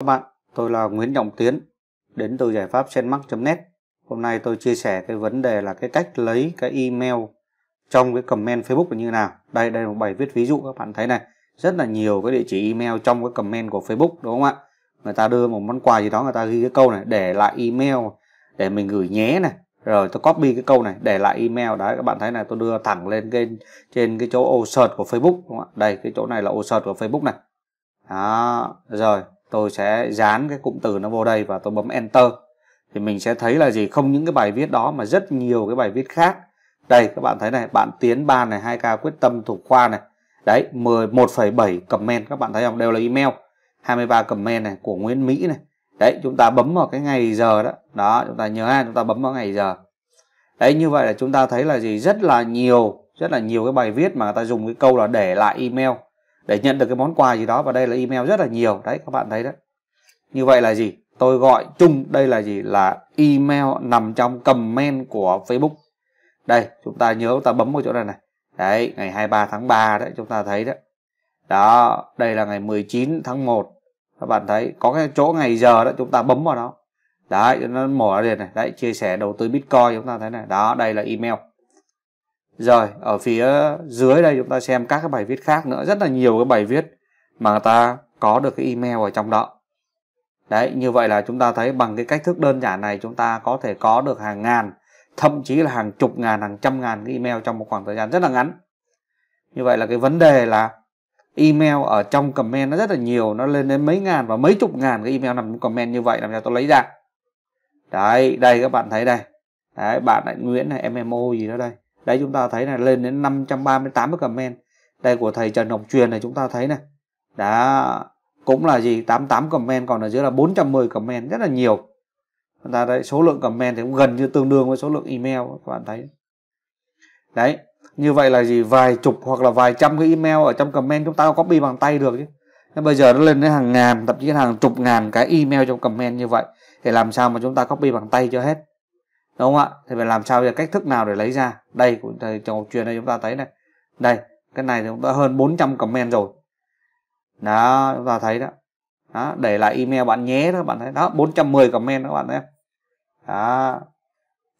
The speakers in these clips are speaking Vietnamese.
Các bạn, tôi là Nguyễn Trọng Tiến, đến từ giải pháp senmark.net. Hôm nay tôi chia sẻ cái vấn đề là cái cách lấy cái email trong cái comment Facebook là như nào. Đây đây là một bài viết ví dụ các bạn thấy này, rất là nhiều cái địa chỉ email trong cái comment của Facebook đúng không ạ? Người ta đưa một món quà gì đó người ta ghi cái câu này để lại email để mình gửi nhé này. Rồi tôi copy cái câu này để lại email đấy các bạn thấy này tôi đưa thẳng lên cái trên cái chỗ ô search của Facebook đúng không ạ? Đây cái chỗ này là ô search của Facebook này. Đó, rồi tôi sẽ dán cái cụm từ nó vô đây và tôi bấm enter thì mình sẽ thấy là gì không những cái bài viết đó mà rất nhiều cái bài viết khác đây các bạn thấy này bạn tiến ba này hai ca quyết tâm thủ khoa này đấy 11,7 comment các bạn thấy không đều là email 23 comment này của Nguyễn Mỹ này đấy chúng ta bấm vào cái ngày giờ đó đó chúng ta nhớ chúng ta bấm vào ngày giờ đấy như vậy là chúng ta thấy là gì rất là nhiều rất là nhiều cái bài viết mà người ta dùng cái câu là để lại email để nhận được cái món quà gì đó và đây là email rất là nhiều đấy các bạn thấy đấy như vậy là gì tôi gọi chung đây là gì là email nằm trong comment của Facebook đây chúng ta nhớ chúng ta bấm vào chỗ này này đấy ngày 23 tháng 3 đấy chúng ta thấy đấy đó đây là ngày 19 tháng 1 các bạn thấy có cái chỗ ngày giờ đó chúng ta bấm vào nó đấy nó mở ra liền này đấy chia sẻ đầu tư bitcoin chúng ta thấy này đó đây là email rồi ở phía dưới đây chúng ta xem các cái bài viết khác nữa rất là nhiều cái bài viết mà người ta có được cái email ở trong đó đấy như vậy là chúng ta thấy bằng cái cách thức đơn giản này chúng ta có thể có được hàng ngàn thậm chí là hàng chục ngàn hàng trăm ngàn cái email trong một khoảng thời gian rất là ngắn như vậy là cái vấn đề là email ở trong comment nó rất là nhiều nó lên đến mấy ngàn và mấy chục ngàn cái email nằm trong comment như vậy làm sao tôi lấy ra đấy đây các bạn thấy đây đấy bạn lại nguyễn này mmo gì đó đây đấy chúng ta thấy là lên đến 538 cái comment đây của thầy Trần ngọc Truyền này chúng ta thấy này đã cũng là gì 88 comment còn ở dưới là 410 comment rất là nhiều chúng ta đấy số lượng comment thì cũng gần như tương đương với số lượng email các bạn thấy đấy như vậy là gì vài chục hoặc là vài trăm cái email ở trong comment chúng ta copy bằng tay được chứ Nên bây giờ nó lên đến hàng ngàn thậm chí hàng chục ngàn cái email trong comment như vậy thì làm sao mà chúng ta copy bằng tay cho hết đúng không ạ thì phải làm sao giờ cách thức nào để lấy ra đây của thầy trong Ngọc Truyền đây chúng ta thấy này đây cái này thì cũng đã hơn 400 comment rồi đó chúng ta thấy đó đó để lại email bạn nhé đó bạn thấy đó 410 comment đó các bạn thấy đó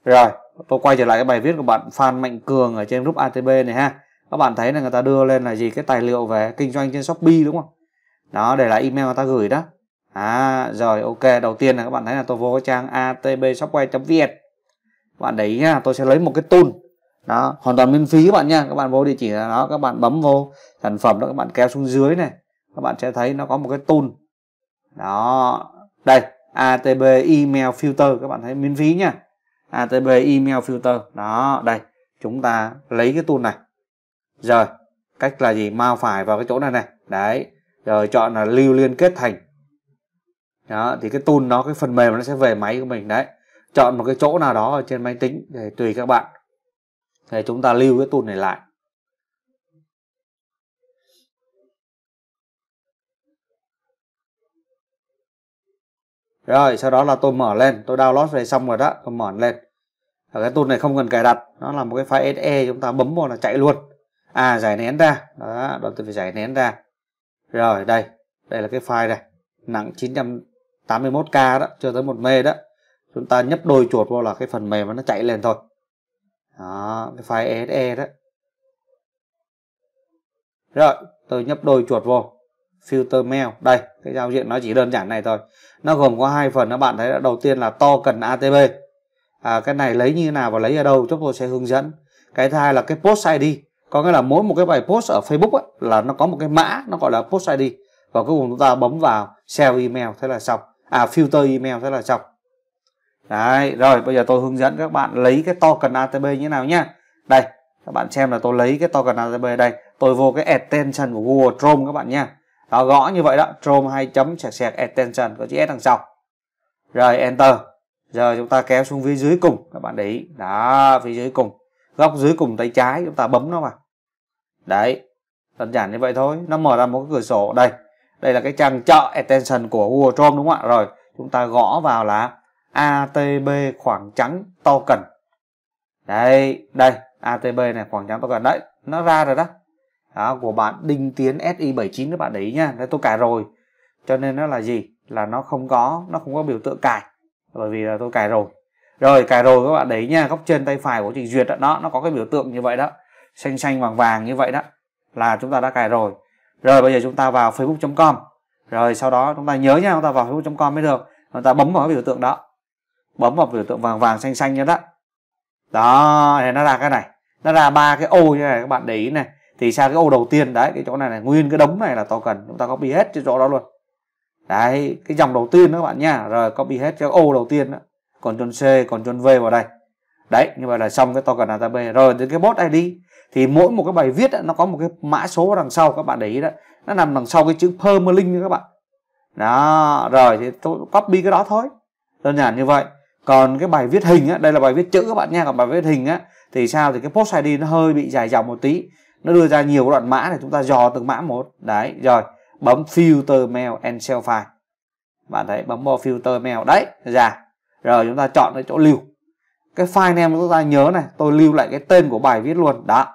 rồi tôi quay trở lại cái bài viết của bạn Phan Mạnh Cường ở trên group ATB này ha các bạn thấy là người ta đưa lên là gì cái tài liệu về kinh doanh trên Shopee đúng không đó để lại email người ta gửi đó à rồi ok đầu tiên là các bạn thấy là tôi vô cái trang atbshopway.vn các bạn đấy ý nha tôi sẽ lấy một cái tool đó hoàn toàn miễn phí các bạn nha các bạn vô địa chỉ là đó các bạn bấm vô sản phẩm đó các bạn kéo xuống dưới này các bạn sẽ thấy nó có một cái tool đó đây atb email filter các bạn thấy miễn phí nhá atb email filter đó đây chúng ta lấy cái tool này rồi cách là gì mau phải vào cái chỗ này này đấy rồi chọn là lưu liên kết thành đó thì cái tool nó cái phần mềm nó sẽ về máy của mình đấy chọn một cái chỗ nào đó ở trên máy tính để tùy các bạn để chúng ta lưu cái tool này lại rồi sau đó là tôi mở lên tôi download về xong rồi đó tôi mở lên ở cái tool này không cần cài đặt nó là một cái file SE chúng ta bấm vào là chạy luôn à giải nén ra đó đó tôi phải giải nén ra rồi đây đây là cái file này nặng 981k đó chưa tới một mê đó chúng ta nhấp đôi chuột vô là cái phần mềm nó chạy lên thôi đó cái file ese e đó rồi tôi nhấp đôi chuột vô filter mail đây cái giao diện nó chỉ đơn giản này thôi nó gồm có hai phần các bạn thấy đầu tiên là to cần atb à, cái này lấy như nào và lấy ở đâu chúng tôi sẽ hướng dẫn cái thứ hai là cái post id có nghĩa là mỗi một cái bài post ở facebook ấy, là nó có một cái mã nó gọi là post id và cuối cùng chúng ta bấm vào sell email thế là xong à filter email thế là xong đấy rồi bây giờ tôi hướng dẫn các bạn lấy cái token ATB như thế nào nhá đây các bạn xem là tôi lấy cái token ATB đây tôi vô cái extension của Google Chrome các bạn nhá đó gõ như vậy đó Chrome hai chấm sạc extension có chữ S đằng sau rồi enter giờ chúng ta kéo xuống phía dưới cùng các bạn để ý đó phía dưới cùng góc dưới cùng tay trái chúng ta bấm nó vào đấy đơn giản như vậy thôi nó mở ra một cái cửa sổ đây đây là cái trang chợ extension của Google Chrome đúng không ạ rồi chúng ta gõ vào là ATB khoảng trắng to cần đấy đây ATB này khoảng trắng to cần đấy nó ra rồi đó đó của bạn Đinh Tiến SI 79 các bạn để ý nhá đấy tôi cài rồi cho nên nó là gì là nó không có nó không có biểu tượng cài bởi vì là tôi cài rồi rồi cài rồi các bạn đấy nha góc trên tay phải của trình duyệt đó nó, nó có cái biểu tượng như vậy đó xanh xanh vàng vàng như vậy đó là chúng ta đã cài rồi rồi bây giờ chúng ta vào facebook.com rồi sau đó chúng ta nhớ nha chúng ta vào facebook.com mới được chúng ta bấm vào cái biểu tượng đó bấm vào biểu tượng vàng vàng xanh xanh nhá đó đó thì nó ra cái này nó ra ba cái ô như này các bạn để ý này thì sao cái ô đầu tiên đấy cái chỗ này này nguyên cái đống này là to cần chúng ta copy hết cái chỗ đó luôn đấy cái dòng đầu tiên đó các bạn nha rồi copy hết cái ô đầu tiên đó còn chọn c còn chọn v vào đây đấy như vậy là xong cái to cần database rồi đến cái bot id thì mỗi một cái bài viết đó, nó có một cái mã số đằng sau các bạn để ý đó nó nằm đằng sau cái chữ permalink các bạn đó rồi thì tôi copy cái đó thôi đơn giản như vậy còn cái bài viết hình á đây là bài viết chữ các bạn nha còn bài viết hình á thì sao thì cái post id nó hơi bị dài dòng một tí nó đưa ra nhiều đoạn mã để chúng ta dò từng mã một đấy rồi bấm filter mail and sell file bạn thấy bấm vào filter mail đấy ra rồi chúng ta chọn cái chỗ lưu cái file name chúng ta nhớ này tôi lưu lại cái tên của bài viết luôn đó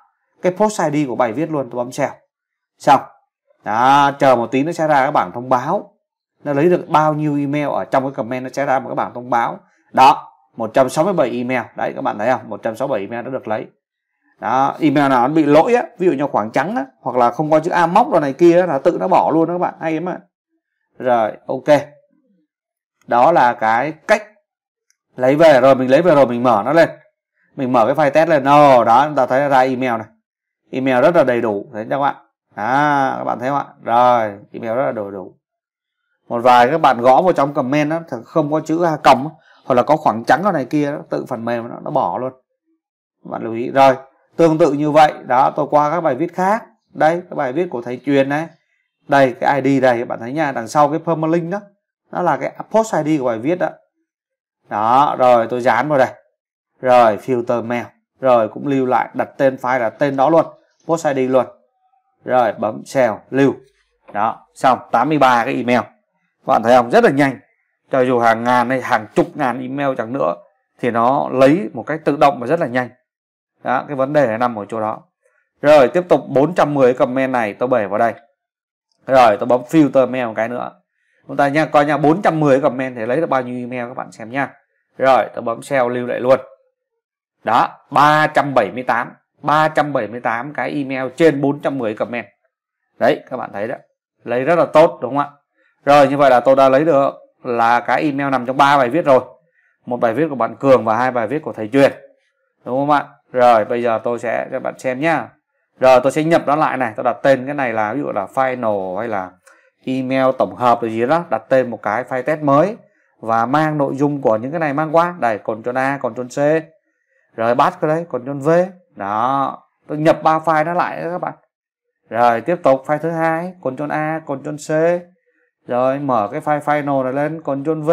cái post id của bài viết luôn tôi bấm sell xong đó chờ một tí nó sẽ ra cái bảng thông báo nó lấy được bao nhiêu email ở trong cái comment nó sẽ ra một cái bảng thông báo đó 167 email đấy các bạn thấy không 167 email đã được lấy đó email nào nó bị lỗi á ví dụ như khoảng trắng á hoặc là không có chữ a móc rồi này kia á, là tự nó bỏ luôn đó các bạn hay lắm ạ rồi ok đó là cái cách lấy về rồi mình lấy về rồi mình mở nó lên mình mở cái file test lên ồ oh, đó chúng ta thấy ra email này email rất là đầy đủ đấy các bạn à các bạn thấy không ạ rồi email rất là đầy đủ một vài các bạn gõ vào trong comment đó không có chữ a cộng hoặc là có khoảng trắng ở này kia đó, tự phần mềm nó, nó bỏ luôn bạn lưu ý rồi tương tự như vậy đó tôi qua các bài viết khác đây cái bài viết của thầy truyền đấy đây cái id đây bạn thấy nha đằng sau cái permalink đó nó là cái post id của bài viết đó đó rồi tôi dán vào đây rồi filter mail rồi cũng lưu lại đặt tên file là tên đó luôn post id luôn rồi bấm share lưu đó xong 83 cái email bạn thấy không rất là nhanh cho dù hàng ngàn hay hàng chục ngàn email chẳng nữa thì nó lấy một cách tự động và rất là nhanh đó cái vấn đề này nằm ở chỗ đó rồi tiếp tục 410 comment này tôi bể vào đây rồi tôi bấm filter mail một cái nữa chúng ta nha coi nha 410 comment thì lấy được bao nhiêu email các bạn xem nha rồi tôi bấm sale lưu lại luôn đó 378 378 cái email trên 410 comment đấy các bạn thấy đó lấy rất là tốt đúng không ạ rồi như vậy là tôi đã lấy được là cái email nằm trong ba bài viết rồi một bài viết của bạn cường và hai bài viết của thầy truyền đúng không ạ rồi bây giờ tôi sẽ cho bạn xem nhá rồi tôi sẽ nhập nó lại này tôi đặt tên cái này là ví dụ là final hay là email tổng hợp rồi gì đó đặt tên một cái file test mới và mang nội dung của những cái này mang qua đây còn chọn a còn chọn c rồi bắt cái đấy còn chọn v đó tôi nhập ba file nó lại đó các bạn rồi tiếp tục file thứ hai còn chọn a còn chọn c rồi mở cái file final này lên Ctrl V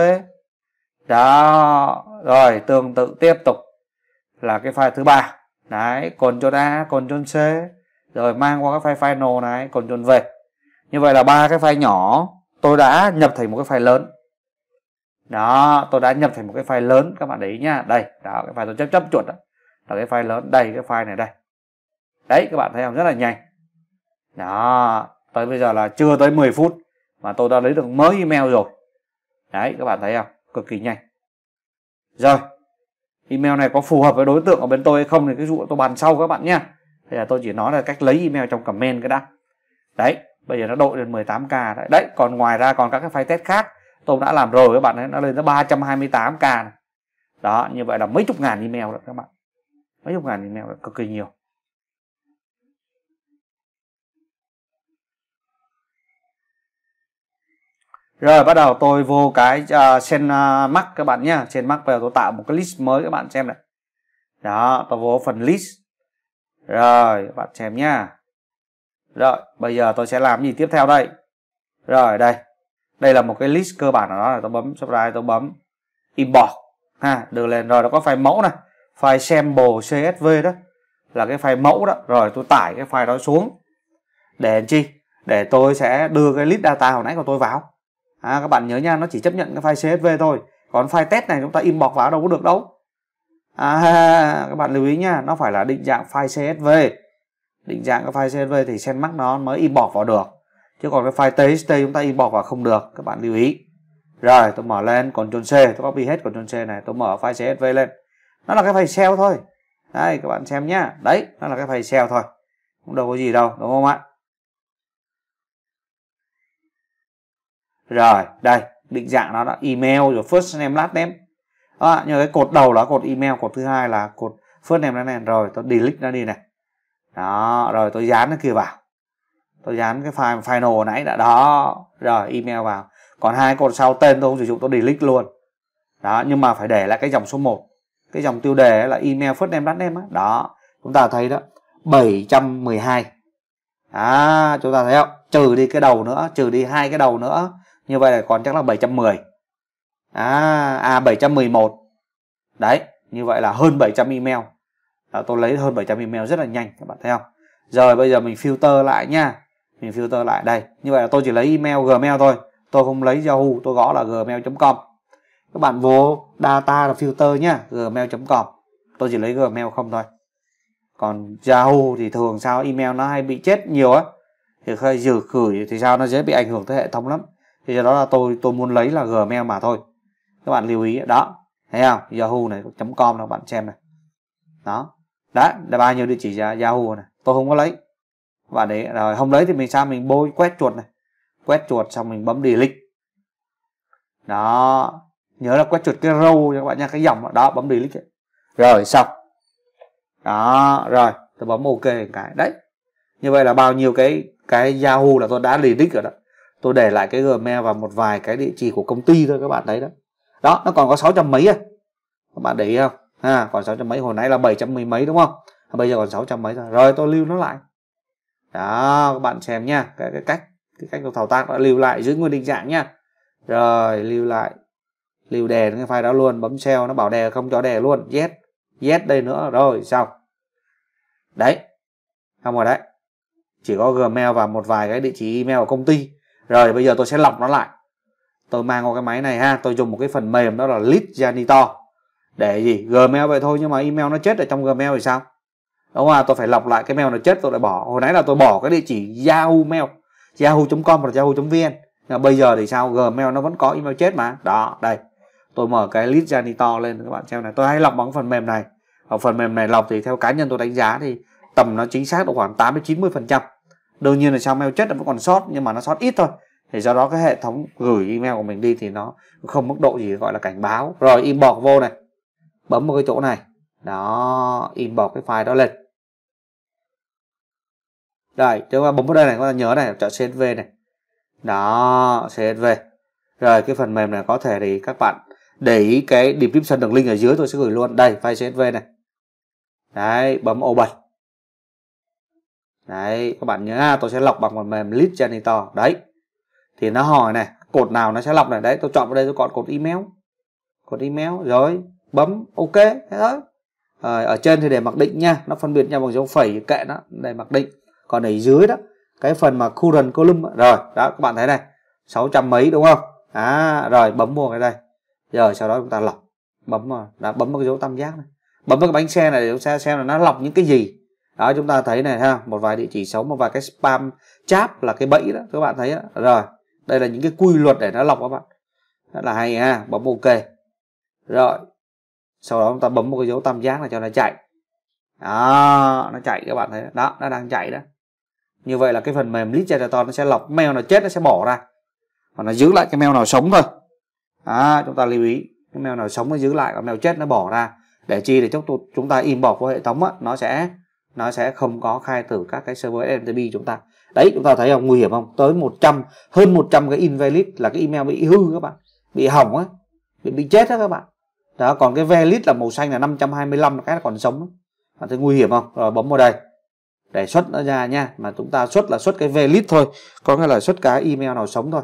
đó rồi tương tự tiếp tục là cái file thứ ba đấy Ctrl A Ctrl C rồi mang qua cái file final này Ctrl V như vậy là ba cái file nhỏ tôi đã nhập thành một cái file lớn đó tôi đã nhập thành một cái file lớn các bạn để ý nhá đây đó cái file tôi chấp chấp chuột đó là cái file lớn đây cái file này đây đấy các bạn thấy không rất là nhanh đó tới bây giờ là chưa tới 10 phút và tôi đã lấy được mới email rồi đấy các bạn thấy không cực kỳ nhanh rồi email này có phù hợp với đối tượng ở bên tôi hay không thì cái dụ tôi bàn sau các bạn nhé bây giờ tôi chỉ nói là cách lấy email trong comment cái đã đấy bây giờ nó đội lên 18k đấy. đấy còn ngoài ra còn các cái file test khác tôi đã làm rồi các bạn ấy nó lên tới 328k này. đó như vậy là mấy chục ngàn email rồi các bạn mấy chục ngàn email là cực kỳ nhiều Rồi bắt đầu tôi vô cái uh, sen uh, mắc các bạn nhá trên Mac bây giờ tôi tạo một cái list mới các bạn xem này Đó tôi vô phần list Rồi các bạn xem nhá Rồi bây giờ tôi sẽ làm gì tiếp theo đây Rồi đây Đây là một cái list cơ bản của nó là tôi bấm subscribe tôi bấm import ha được lên rồi nó có file mẫu này file sample csv đó là cái file mẫu đó rồi tôi tải cái file đó xuống để làm chi để tôi sẽ đưa cái list data hồi nãy của tôi vào à, các bạn nhớ nha nó chỉ chấp nhận cái file csv thôi còn file test này chúng ta in bọc vào đâu có được đâu à, các bạn lưu ý nha nó phải là định dạng file csv định dạng cái file csv thì xem mắt nó mới in bọc vào được chứ còn cái file txt chúng ta in bọc vào không được các bạn lưu ý rồi tôi mở lên ctrl c tôi copy hết ctrl c này tôi mở file csv lên nó là cái file shell thôi đây các bạn xem nhá đấy nó là cái file shell thôi cũng đâu có gì đâu đúng không ạ rồi đây định dạng nó đã email rồi first name last name à, như cái cột đầu là cột email cột thứ hai là cột first name last name rồi tôi delete nó đi này đó rồi tôi dán nó kia vào tôi dán cái file final hồi nãy đã đó rồi email vào còn hai cột sau tên tôi không sử dụng tôi delete luôn đó nhưng mà phải để lại cái dòng số 1 cái dòng tiêu đề là email first name last name á đó chúng ta thấy đó 712 à chúng ta thấy không trừ đi cái đầu nữa trừ đi hai cái đầu nữa như vậy là còn chắc là 710 à, à 711 đấy như vậy là hơn 700 email à, tôi lấy hơn 700 email rất là nhanh các bạn thấy không rồi bây giờ mình filter lại nha mình filter lại đây như vậy là tôi chỉ lấy email gmail thôi tôi không lấy yahoo tôi gõ là gmail.com các bạn vô data là filter nhá gmail.com tôi chỉ lấy gmail không thôi còn yahoo thì thường sao email nó hay bị chết nhiều á thì khi khử thì sao nó dễ bị ảnh hưởng tới hệ thống lắm thì do đó là tôi tôi muốn lấy là gmail mà thôi các bạn lưu ý đó thấy không yahoo này com là bạn xem này đó đấy là bao nhiêu địa chỉ yahoo này tôi không có lấy các bạn đấy rồi không lấy thì mình sao mình bôi quét chuột này quét chuột xong mình bấm delete đó nhớ là quét chuột cái râu các bạn nha cái dòng đó, đó bấm delete rồi xong đó rồi tôi bấm ok cái đấy như vậy là bao nhiêu cái cái yahoo là tôi đã delete rồi đó tôi để lại cái gmail và một vài cái địa chỉ của công ty thôi các bạn thấy đó đó nó còn có sáu trăm mấy à các bạn để ý không ha còn sáu trăm mấy hồi nãy là bảy trăm mấy mấy đúng không à, bây giờ còn sáu trăm mấy rồi rồi tôi lưu nó lại đó các bạn xem nha cái, cái cách cái cách tôi thao tác đã lưu lại giữ nguyên định dạng nha rồi lưu lại lưu đè cái file đó luôn bấm sale nó bảo đè không cho đè luôn yes yes đây nữa rồi xong đấy xong rồi đấy chỉ có gmail và một vài cái địa chỉ email của công ty rồi bây giờ tôi sẽ lọc nó lại tôi mang qua cái máy này ha tôi dùng một cái phần mềm đó là lead janitor để gì gmail vậy thôi nhưng mà email nó chết ở trong gmail thì sao đúng không tôi phải lọc lại cái mail nó chết tôi lại bỏ hồi nãy là tôi bỏ cái địa chỉ yahoo mail yahoo.com hoặc yahoo.vn bây giờ thì sao gmail nó vẫn có email chết mà đó đây tôi mở cái list janitor lên các bạn xem này tôi hay lọc bằng phần mềm này ở phần mềm này lọc thì theo cá nhân tôi đánh giá thì tầm nó chính xác độ khoảng 80 90 phần trăm đương nhiên là trong mail chất vẫn còn sót nhưng mà nó sót ít thôi thì do đó cái hệ thống gửi email của mình đi thì nó không mức độ gì gọi là cảnh báo rồi inbox vô này bấm vào cái chỗ này đó inbox cái file đó lên đây chúng ta bấm vào đây này các bạn nhớ này chọn csv này đó csv rồi cái phần mềm này có thể thì các bạn để ý cái description đường link ở dưới tôi sẽ gửi luôn đây file csv này đấy bấm open đấy các bạn nhớ tôi sẽ lọc bằng phần mềm lead generator đấy thì nó hỏi này cột nào nó sẽ lọc này đấy tôi chọn vào đây tôi chọn cột email cột email rồi bấm ok thế thôi à, ở trên thì để mặc định nha nó phân biệt nhau bằng dấu phẩy kệ nó để mặc định còn ở dưới đó cái phần mà current column rồi đó các bạn thấy này 600 mấy đúng không à rồi bấm vào cái đây rồi sau đó chúng ta lọc bấm đã bấm vào cái dấu tam giác này bấm vào cái bánh xe này để chúng ta xem là nó lọc những cái gì đó chúng ta thấy này ha một vài địa chỉ xấu một vài cái spam cháp là cái bẫy đó các bạn thấy đó. rồi đây là những cái quy luật để nó lọc các bạn rất là hay ha bấm ok rồi sau đó chúng ta bấm một cái dấu tam giác là cho nó chạy đó nó chạy các bạn thấy đó, đó nó đang chạy đó như vậy là cái phần mềm lead generator nó sẽ lọc mail nào chết nó sẽ bỏ ra và nó giữ lại cái mail nào sống thôi à chúng ta lưu ý cái mail nào sống nó giữ lại còn mail chết nó bỏ ra để chi để chúng, chúng ta inbox của hệ thống á, nó sẽ nó sẽ không có khai tử các cái server SMTP chúng ta đấy chúng ta thấy không nguy hiểm không tới 100 hơn 100 cái invalid là cái email bị hư các bạn bị hỏng á bị bị chết á các bạn đó còn cái valid là màu xanh là 525 là cái là còn sống bạn thấy nguy hiểm không rồi bấm vào đây để xuất nó ra nha mà chúng ta xuất là xuất cái valid thôi có nghĩa là xuất cái email nào sống thôi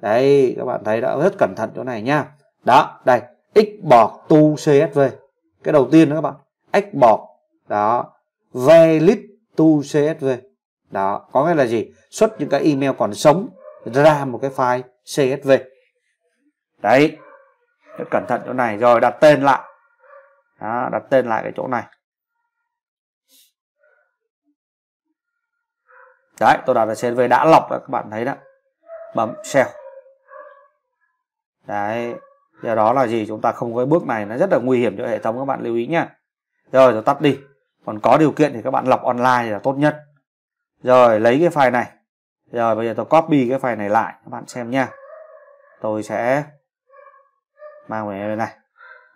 đấy các bạn thấy đã rất cẩn thận chỗ này nha đó đây export tu csv cái đầu tiên đó các bạn export đó valid to csv đó có nghĩa là gì xuất những cái email còn sống ra một cái file csv đấy rất cẩn thận chỗ này rồi đặt tên lại đó, đặt tên lại cái chỗ này đấy tôi đặt là csv đã lọc rồi các bạn thấy đó bấm share đấy do đó là gì chúng ta không có cái bước này nó rất là nguy hiểm cho hệ thống các bạn lưu ý nhá rồi tôi tắt đi còn có điều kiện thì các bạn lọc online thì là tốt nhất rồi lấy cái file này rồi bây giờ tôi copy cái file này lại các bạn xem nha tôi sẽ mang về bên này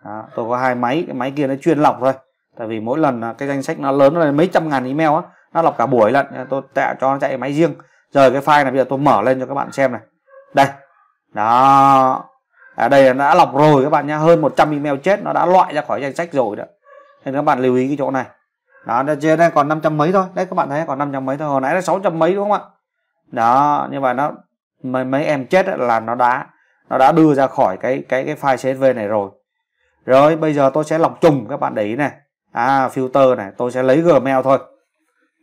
Đó, tôi có hai máy cái máy kia nó chuyên lọc thôi tại vì mỗi lần à, cái danh sách nó lớn nó là mấy trăm ngàn email á nó lọc cả buổi lần, tôi tạo cho nó chạy máy riêng rồi cái file này bây giờ tôi mở lên cho các bạn xem này đây đó à, đây là đã lọc rồi các bạn nhá hơn 100 email chết nó đã loại ra khỏi danh sách rồi đó nên các bạn lưu ý cái chỗ này đó đã chia đây còn 500 mấy thôi đấy các bạn thấy còn 500 mấy thôi hồi nãy là 600 mấy đúng không ạ đó như vậy nó mấy, mấy em chết là nó đã nó đã đưa ra khỏi cái cái cái file csv này rồi rồi bây giờ tôi sẽ lọc trùng các bạn để ý này à filter này tôi sẽ lấy gmail thôi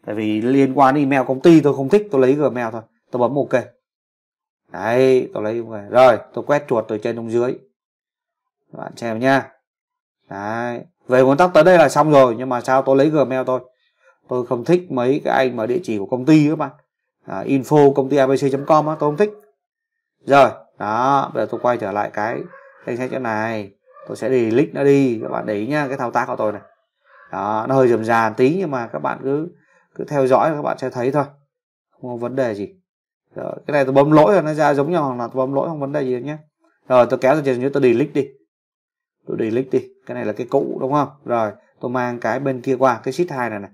tại vì liên quan đến email công ty tôi không thích tôi lấy gmail thôi tôi bấm ok đấy tôi lấy rồi tôi quét chuột từ trên xuống dưới các bạn xem nha đấy về nguyên tắc tới đây là xong rồi nhưng mà sao tôi lấy gmail tôi tôi không thích mấy cái anh mà địa chỉ của công ty các bạn à, info công ty abc com á tôi không thích rồi đó bây giờ tôi quay trở lại cái danh sách chỗ này tôi sẽ delete nó đi các bạn để ý nhá cái thao tác của tôi này đó nó hơi rườm rà tí nhưng mà các bạn cứ cứ theo dõi các bạn sẽ thấy thôi không có vấn đề gì rồi, cái này tôi bấm lỗi rồi nó ra giống nhau hoặc là tôi bấm lỗi không vấn đề gì nhé rồi tôi kéo ra trên dưới tôi delete đi tôi delete đi cái này là cái cũ đúng không rồi tôi mang cái bên kia qua cái sheet 2 này này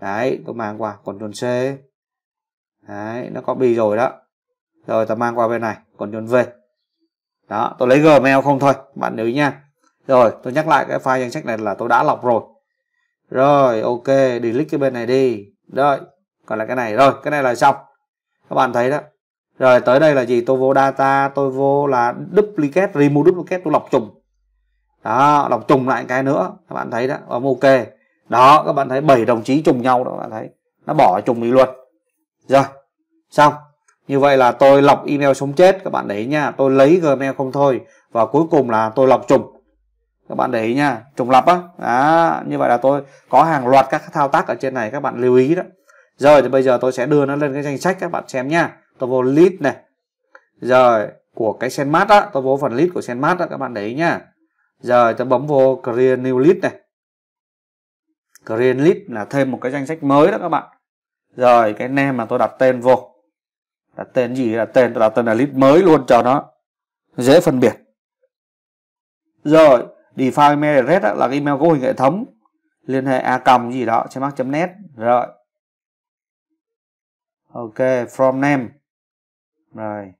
đấy tôi mang qua Ctrl C đấy nó copy rồi đó rồi tôi mang qua bên này Ctrl V đó tôi lấy Gmail không thôi bạn lưu ý nha rồi tôi nhắc lại cái file danh sách này là tôi đã lọc rồi rồi ok delete cái bên này đi rồi còn là cái này rồi cái này là xong các bạn thấy đó rồi tới đây là gì tôi vô data tôi vô là duplicate remove duplicate tôi lọc trùng đó đọc trùng lại cái nữa các bạn thấy đó bấm ok đó các bạn thấy bảy đồng chí trùng nhau đó các bạn thấy nó bỏ trùng đi luôn rồi xong như vậy là tôi lọc email sống chết các bạn để ý nha tôi lấy gmail không thôi và cuối cùng là tôi lọc trùng các bạn để ý nha trùng lặp á đó như vậy là tôi có hàng loạt các thao tác ở trên này các bạn lưu ý đó rồi thì bây giờ tôi sẽ đưa nó lên cái danh sách các bạn xem nha, tôi vô list này rồi của cái senmat á tôi vô phần list của senmat á các bạn để ý nha giờ ta bấm vô create new list này create list là thêm một cái danh sách mới đó các bạn rồi cái name mà tôi đặt tên vô đặt tên gì đặt tên tôi đặt tên là list mới luôn cho nó dễ phân biệt rồi define email address là cái email cấu hình hệ thống liên hệ a cầm gì đó trên net rồi ok from name rồi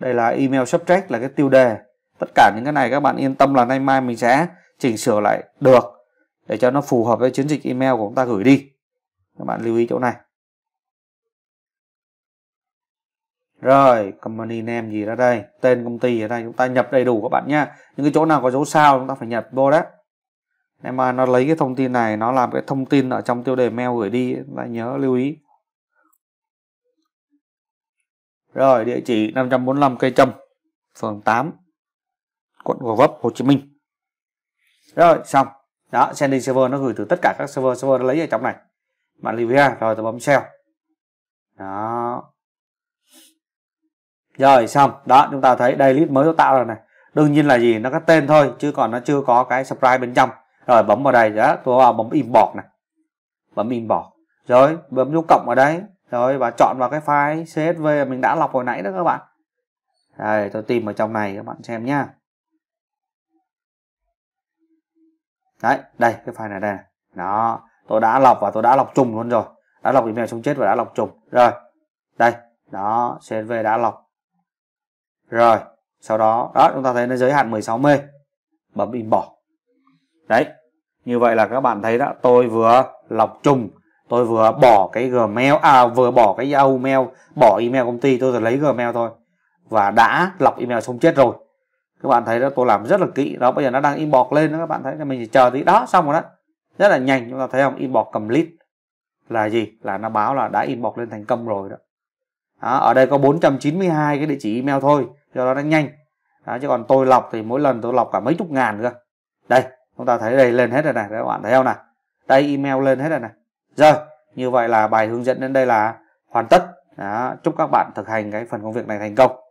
đây là email subject là cái tiêu đề tất cả những cái này các bạn yên tâm là nay mai mình sẽ chỉnh sửa lại được để cho nó phù hợp với chiến dịch email của chúng ta gửi đi các bạn lưu ý chỗ này rồi company name gì ra đây tên công ty ở đây chúng ta nhập đầy đủ các bạn nhá những cái chỗ nào có dấu sao chúng ta phải nhập vô đấy em mà nó lấy cái thông tin này nó làm cái thông tin ở trong tiêu đề mail gửi đi lại nhớ lưu ý rồi địa chỉ 545 cây trâm phường 8 quận Gò Vấp, Hồ Chí Minh. Rồi xong. Đó, sending server nó gửi từ tất cả các server, server nó lấy ở trong này. Bạn Livia rồi tôi bấm sell. Đó. Rồi xong, đó chúng ta thấy đây list mới tôi tạo rồi này. Đương nhiên là gì, nó có tên thôi chứ còn nó chưa có cái subscribe bên trong. Rồi bấm vào đây đó, tôi vào bấm import này. Bấm import. Rồi bấm dấu cộng ở đây, rồi và chọn vào cái file CSV mình đã lọc hồi nãy đó các bạn. Đây, tôi tìm ở trong này các bạn xem nhá. đấy đây cái file này đây này đó tôi đã lọc và tôi đã lọc trùng luôn rồi đã lọc email chống chết và đã lọc trùng rồi đây đó CSV đã lọc rồi sau đó đó chúng ta thấy nó giới hạn 16 mê bấm in bỏ đấy như vậy là các bạn thấy đó tôi vừa lọc trùng tôi vừa bỏ cái gmail à vừa bỏ cái yahoo mail bỏ email công ty tôi rồi lấy gmail thôi và đã lọc email xong chết rồi các bạn thấy đó tôi làm rất là kỹ đó bây giờ nó đang in bọc lên đó các bạn thấy là mình chỉ chờ tí đó xong rồi đó rất là nhanh chúng ta thấy không in bọc lead là gì là nó báo là đã in bọc lên thành công rồi đó, đó ở đây có 492 cái địa chỉ email thôi do đó nó nhanh đó, chứ còn tôi lọc thì mỗi lần tôi lọc cả mấy chục ngàn cơ đây chúng ta thấy đây lên hết rồi này các bạn thấy không này đây email lên hết rồi này rồi như vậy là bài hướng dẫn đến đây là hoàn tất đó, chúc các bạn thực hành cái phần công việc này thành công